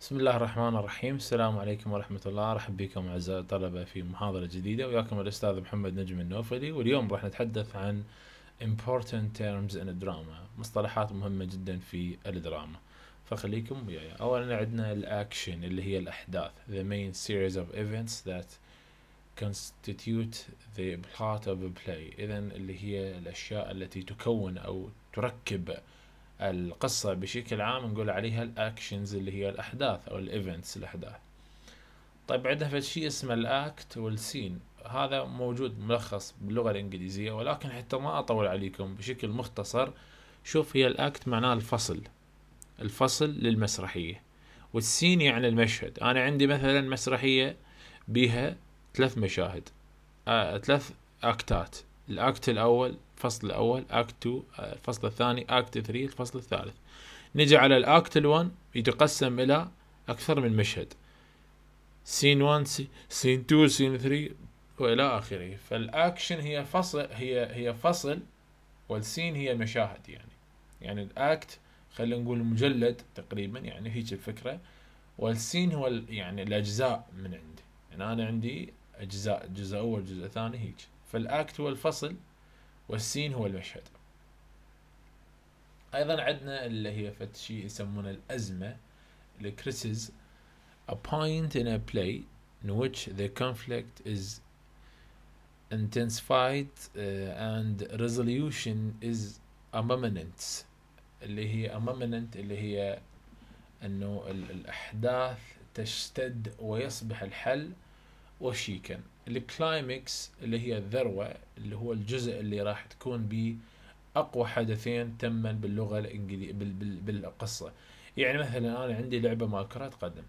بسم الله الرحمن الرحيم السلام عليكم ورحمة الله أرحب بكم أعزائي الطلبة في محاضرة جديدة وياكم الأستاذ محمد نجم النوفلي واليوم راح نتحدث عن important terms in drama مصطلحات مهمة جدا في الدراما فخليكم وياي أولا عندنا الأكشن اللي هي الأحداث the main series of events that constitute the plot of a play إذا اللي هي الأشياء التي تكون أو تركب القصة بشكل عام نقول عليها الأكشنز اللي هي الأحداث أو الإيفنتس الأحداث طيب عندنا في شيء اسمه الأكت والسين هذا موجود ملخص باللغة الإنجليزية ولكن حتى ما أطول عليكم بشكل مختصر شوف هي الأكت معناه الفصل الفصل للمسرحية والسين يعني المشهد أنا عندي مثلا مسرحية بيها ثلاث مشاهد آه، ثلاث أكتات الاكت الاول الفصل الاول اكت 2 الفصل آه، الثاني اكت 3 الفصل الثالث نجي على الاكت 1 يتقسم الى اكثر من مشهد سين 1 سين 2 سين 3 والى اخره فالاكشن هي فصل هي هي فصل والسين هي مشاهد يعني يعني الاكت خلينا نقول مجلد تقريبا يعني هيك الفكره والسين هو يعني الاجزاء من عندي يعني انا عندي اجزاء جزء اول جزء ثاني هيك فالآكت هو الفصل والسين هو المشهد أيضا عندنا اللي هي فتشي يسمونها الأزمة the a point in a play in which the conflict is intensified uh, and resolution is imminent اللي هي imminent اللي هي انه الاحداث تشتد ويصبح الحل وشيكا الكلايمكس اللي هي الذروة اللي هو الجزء اللي راح تكون به أقوى حدثين تما باللغة الإنجليزية بالقصة يعني مثلا أنا عندي لعبة مال كرة قدم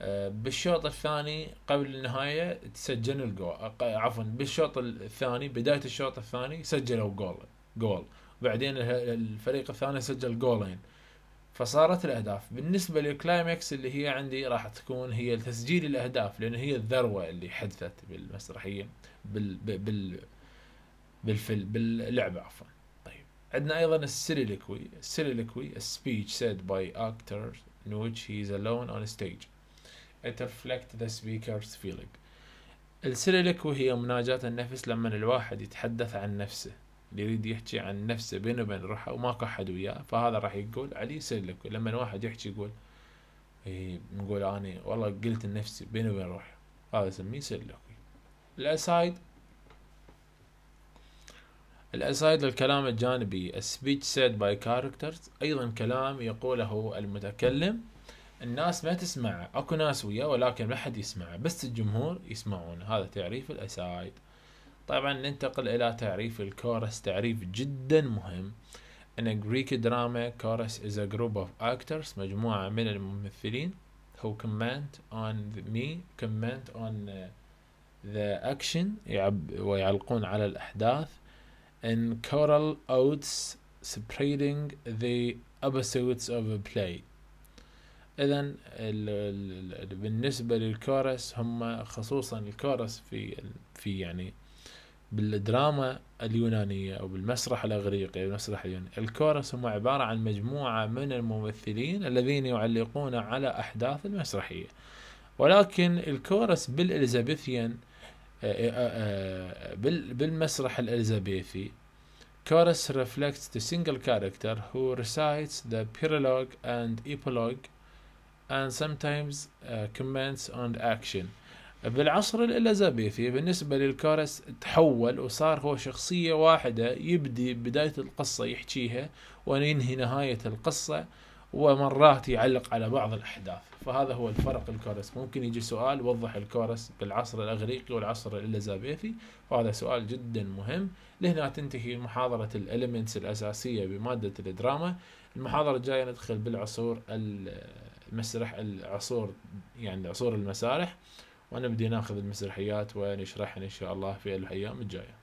آه، بالشوط الثاني قبل النهاية تسجل الجول آه، عفوا بالشوط الثاني بداية الشوط الثاني سجلوا جول جول بعدين الفريق الثاني سجل جولين فصارت الاهداف بالنسبه للكلايمكس اللي هي عندي راح تكون هي تسجيل الاهداف لان هي الذروه اللي حدثت بالمسرحيه بال بال بالفل باللعبه عفوا طيب عندنا ايضا السيليكوي السيليكوي speech said by اكتر in which he is alone on stage it reflects the speaker's feeling السيليكوي هي مناجاة النفس لما الواحد يتحدث عن نفسه اللي يريد يحكي عن نفسه بينه وبين روحه وماكو احد وياه فهذا راح يقول عليه سلك لما واحد يحكي يقول إيه، نقول اني والله قلت لنفسي بيني وبين روحي هذا اسميه سلك الاسايد الأسايد الكلام الجانبي speech said by characters أيضا كلام يقوله المتكلم الناس ما تسمعه أكو ناس وياه ولكن ما حد يسمعه بس الجمهور يسمعون هذا تعريف الأسايد طبعا ننتقل إلى تعريف الكورس تعريف جدا مهم أن جريك دراما كورس از ا جروب اوف اكترز مجموعة من الممثلين هو كومنت اون مي كومنت اون ذا اكشن ويعلقون على الأحداث ان كورال اوتس spreading the episodes of a play إذا بالنسبة للكورس هم خصوصا الكورس في في يعني بالدراما اليونانية أو بالمسرح الأغريقي أو المسرح اليوناني الكورس هم عبارة عن مجموعة من الممثلين الذين يعلقون على أحداث المسرحية ولكن الكورس بالإليزابيثيان آه، آه، آه، بالمسرح الإليزابيثي chorus reflects the single character who recites the prologue and epilogue and sometimes uh, comments on the action بالعصر الأليزابيثي بالنسبة للكارس تحول وصار هو شخصية واحدة يبدي بداية القصة يحكيها وينهي نهاية القصة ومرات يعلق على بعض الأحداث فهذا هو الفرق الكورس ممكن يجي سؤال وضح الكورس بالعصر الأغريقي والعصر الإليزابيثي وهذا سؤال جدا مهم لهنا تنتهي محاضرة الألمنتس الأساسية بمادة الدراما المحاضرة الجاية ندخل بالعصور المسرح العصور يعني عصور المسارح ونبدي ناخذ المسرحيات ونشرحها ان شاء الله في الايام الجايه